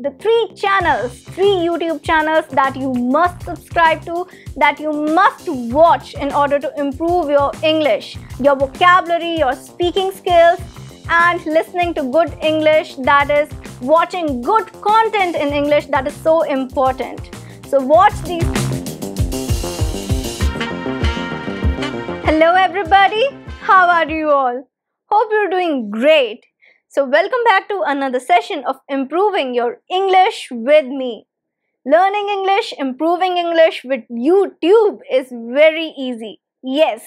the three channels, three YouTube channels that you must subscribe to, that you must watch in order to improve your English, your vocabulary, your speaking skills, and listening to good English, that is, watching good content in English, that is so important. So, watch these. Hello, everybody. How are you all? Hope you're doing great. So welcome back to another session of improving your English with me. Learning English, improving English with YouTube is very easy. Yes,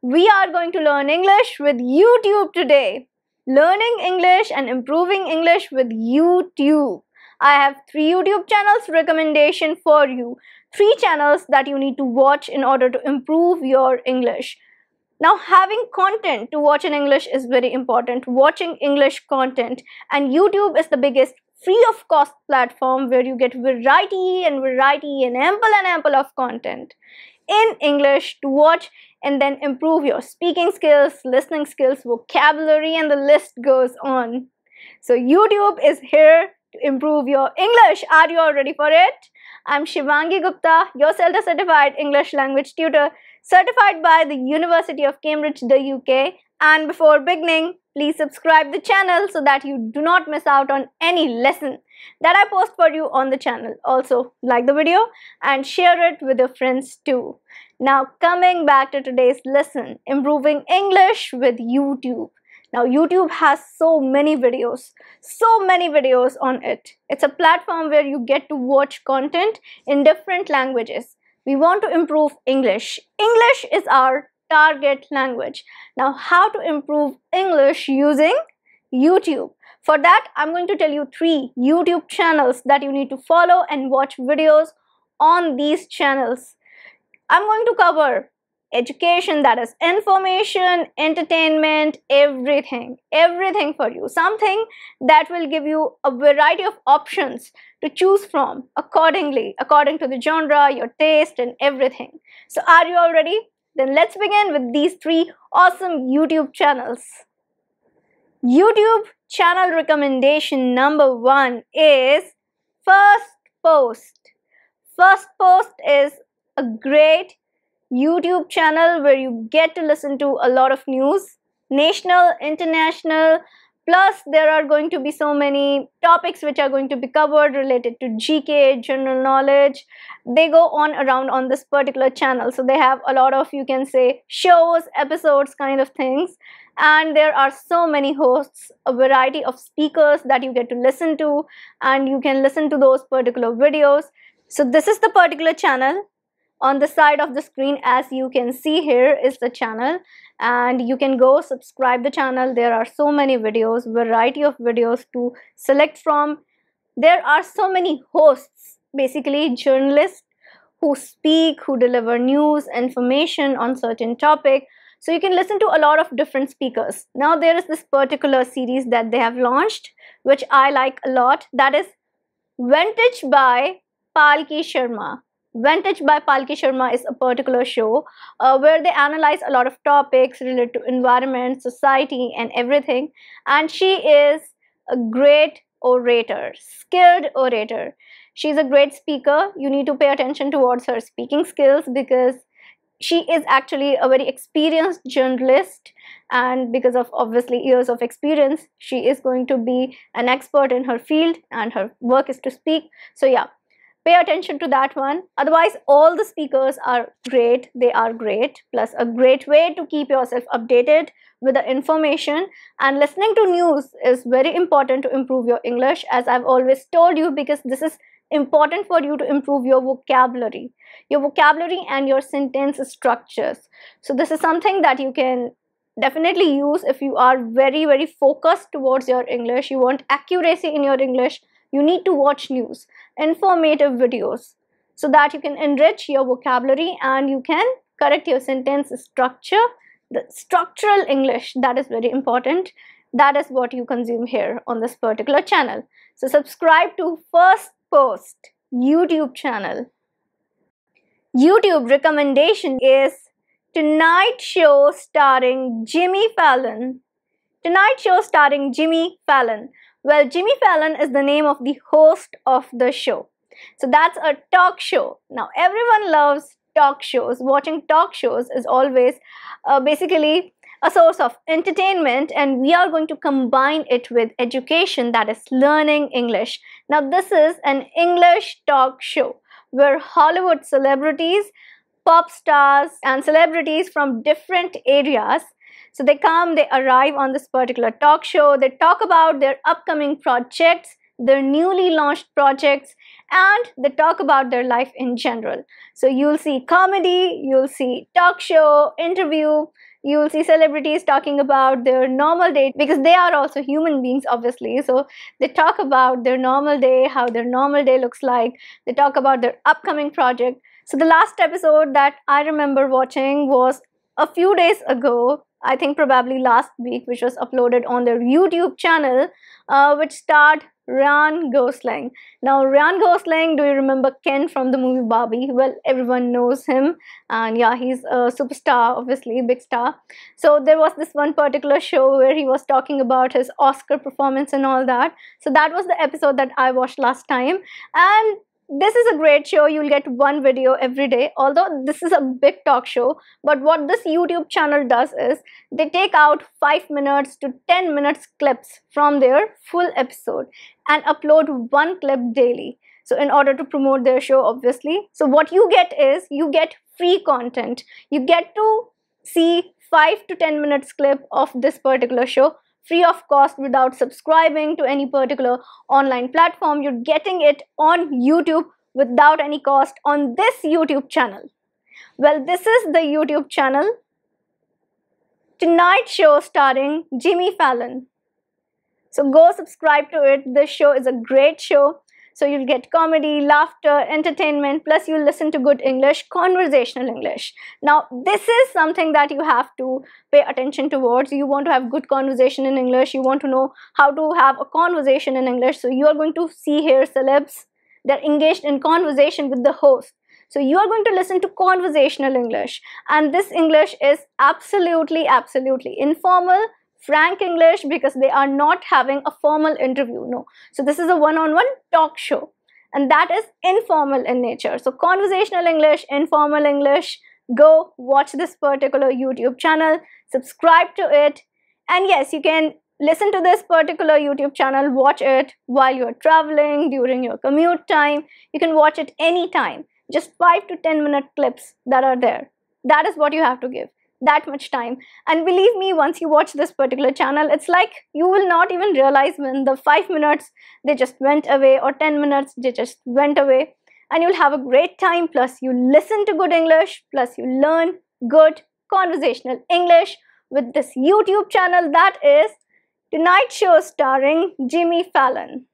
we are going to learn English with YouTube today. Learning English and improving English with YouTube. I have three YouTube channels recommendation for you. Three channels that you need to watch in order to improve your English. Now having content to watch in English is very important. Watching English content and YouTube is the biggest free of cost platform where you get variety and variety and ample and ample of content in English to watch and then improve your speaking skills, listening skills, vocabulary and the list goes on. So YouTube is here to improve your English. Are you all ready for it? I'm Shivangi Gupta, your CELTA certified English language tutor certified by the University of Cambridge, the UK. And before beginning, please subscribe the channel so that you do not miss out on any lesson that I post for you on the channel. Also, like the video and share it with your friends too. Now, coming back to today's lesson, improving English with YouTube. Now, YouTube has so many videos, so many videos on it. It's a platform where you get to watch content in different languages we want to improve English. English is our target language. Now, how to improve English using YouTube. For that, I'm going to tell you three YouTube channels that you need to follow and watch videos on these channels. I'm going to cover education that is information entertainment everything everything for you something that will give you a variety of options to choose from accordingly according to the genre your taste and everything so are you all ready then let's begin with these three awesome youtube channels youtube channel recommendation number one is first post first post is a great YouTube channel where you get to listen to a lot of news, national, international, plus there are going to be so many topics which are going to be covered related to GK, general knowledge. They go on around on this particular channel. So they have a lot of, you can say, shows, episodes kind of things. And there are so many hosts, a variety of speakers that you get to listen to and you can listen to those particular videos. So this is the particular channel on the side of the screen as you can see here is the channel and you can go subscribe the channel there are so many videos variety of videos to select from there are so many hosts basically journalists who speak who deliver news information on certain topic so you can listen to a lot of different speakers now there is this particular series that they have launched which i like a lot that is vintage by palki sharma Vantage by Palki Sharma is a particular show uh, where they analyze a lot of topics related to environment, society, and everything. And she is a great orator, skilled orator. She's a great speaker. You need to pay attention towards her speaking skills because she is actually a very experienced journalist and because of obviously years of experience she is going to be an expert in her field and her work is to speak so yeah pay attention to that one. Otherwise, all the speakers are great. They are great. Plus, a great way to keep yourself updated with the information. And listening to news is very important to improve your English, as I've always told you, because this is important for you to improve your vocabulary, your vocabulary and your sentence structures. So, this is something that you can definitely use if you are very, very focused towards your English. You want accuracy in your English you need to watch news, informative videos, so that you can enrich your vocabulary and you can correct your sentence structure. The structural English, that is very important. That is what you consume here on this particular channel. So subscribe to First Post YouTube channel. YouTube recommendation is Tonight Show starring Jimmy Fallon. Tonight Show starring Jimmy Fallon. Well, Jimmy Fallon is the name of the host of the show. So that's a talk show. Now, everyone loves talk shows. Watching talk shows is always uh, basically a source of entertainment and we are going to combine it with education that is learning English. Now this is an English talk show where Hollywood celebrities, pop stars and celebrities from different areas so they come, they arrive on this particular talk show, they talk about their upcoming projects, their newly launched projects, and they talk about their life in general. So you'll see comedy, you'll see talk show, interview, you'll see celebrities talking about their normal day because they are also human beings obviously so they talk about their normal day how their normal day looks like they talk about their upcoming project so the last episode that i remember watching was a few days ago I think probably last week, which was uploaded on their YouTube channel, uh, which starred Ryan Gosling. Now, Ryan Gosling, do you remember Ken from the movie Barbie? Well, everyone knows him, and yeah, he's a superstar, obviously, big star. So, there was this one particular show where he was talking about his Oscar performance and all that. So, that was the episode that I watched last time, and this is a great show you'll get one video every day although this is a big talk show but what this youtube channel does is they take out 5 minutes to 10 minutes clips from their full episode and upload one clip daily so in order to promote their show obviously so what you get is you get free content you get to see 5 to 10 minutes clip of this particular show free of cost without subscribing to any particular online platform. You're getting it on YouTube without any cost on this YouTube channel. Well, this is the YouTube channel. Tonight show starring Jimmy Fallon. So go subscribe to it. This show is a great show. So you'll get comedy, laughter, entertainment, plus you'll listen to good English, conversational English. Now, this is something that you have to pay attention towards. You want to have good conversation in English. You want to know how to have a conversation in English. So you are going to see here celebs. They're engaged in conversation with the host. So you are going to listen to conversational English and this English is absolutely, absolutely informal frank English because they are not having a formal interview. No. So this is a one-on-one -on -one talk show and that is informal in nature. So conversational English, informal English, go watch this particular YouTube channel, subscribe to it. And yes, you can listen to this particular YouTube channel, watch it while you're traveling, during your commute time. You can watch it anytime, just 5 to 10 minute clips that are there. That is what you have to give that much time and believe me once you watch this particular channel it's like you will not even realize when the 5 minutes they just went away or 10 minutes they just went away and you'll have a great time plus you listen to good English plus you learn good conversational English with this YouTube channel that is Tonight Show starring Jimmy Fallon.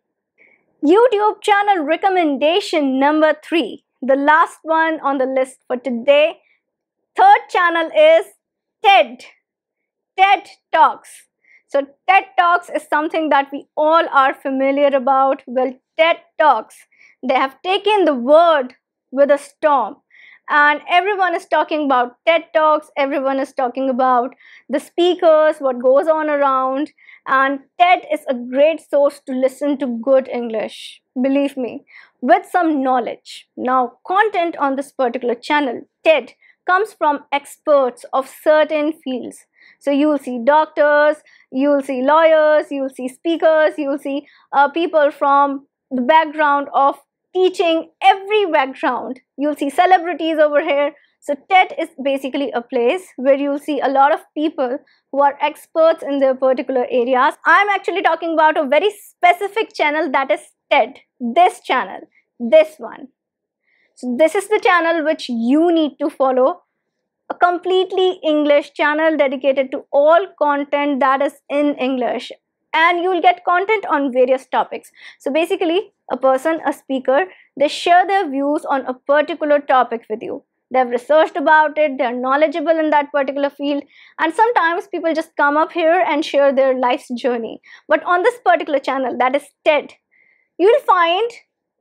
YouTube channel recommendation number 3 the last one on the list for today third channel is TED, TED Talks. So TED Talks is something that we all are familiar about. Well, TED Talks, they have taken the word with a storm and everyone is talking about TED Talks, everyone is talking about the speakers, what goes on around and TED is a great source to listen to good English, believe me, with some knowledge. Now content on this particular channel, TED, comes from experts of certain fields. So you will see doctors, you will see lawyers, you will see speakers, you will see uh, people from the background of teaching, every background. You'll see celebrities over here. So TED is basically a place where you'll see a lot of people who are experts in their particular areas. I'm actually talking about a very specific channel that is TED, this channel, this one. So this is the channel which you need to follow. A completely English channel dedicated to all content that is in English and you will get content on various topics. So basically a person, a speaker, they share their views on a particular topic with you. They've researched about it, they're knowledgeable in that particular field and sometimes people just come up here and share their life's journey. But on this particular channel that is TED, you'll find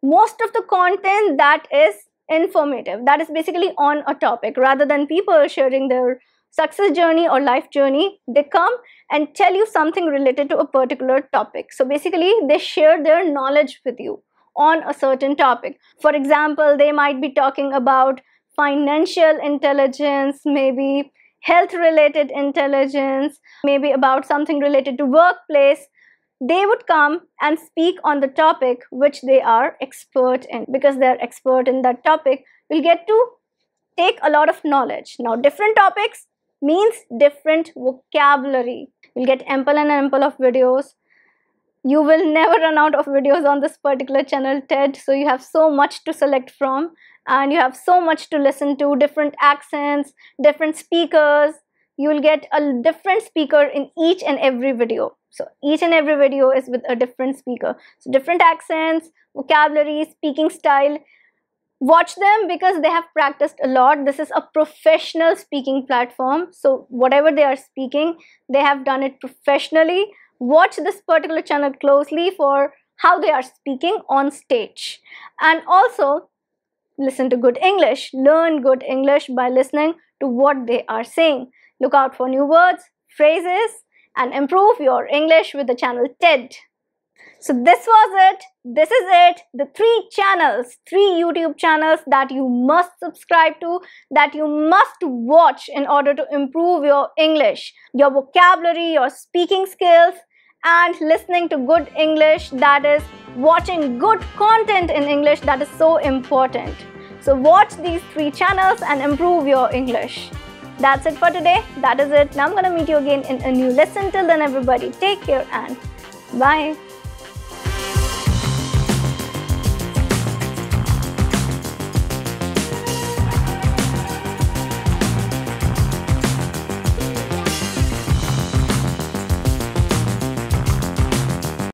most of the content that is informative, that is basically on a topic rather than people sharing their success journey or life journey, they come and tell you something related to a particular topic. So basically, they share their knowledge with you on a certain topic. For example, they might be talking about financial intelligence, maybe health related intelligence, maybe about something related to workplace they would come and speak on the topic which they are expert in because they are expert in that topic will get to take a lot of knowledge now different topics means different vocabulary you'll get ample and ample of videos you will never run out of videos on this particular channel ted so you have so much to select from and you have so much to listen to different accents different speakers you will get a different speaker in each and every video. So each and every video is with a different speaker. So different accents, vocabulary, speaking style. Watch them because they have practiced a lot. This is a professional speaking platform. So whatever they are speaking, they have done it professionally. Watch this particular channel closely for how they are speaking on stage. And also listen to good English. Learn good English by listening to what they are saying. Look out for new words, phrases and improve your English with the channel TED. So this was it. This is it. The three channels, three YouTube channels that you must subscribe to, that you must watch in order to improve your English, your vocabulary, your speaking skills, and listening to good English that is watching good content in English that is so important. So watch these three channels and improve your English. That's it for today. That is it. Now I'm going to meet you again in a new lesson. Till then, everybody, take care and bye.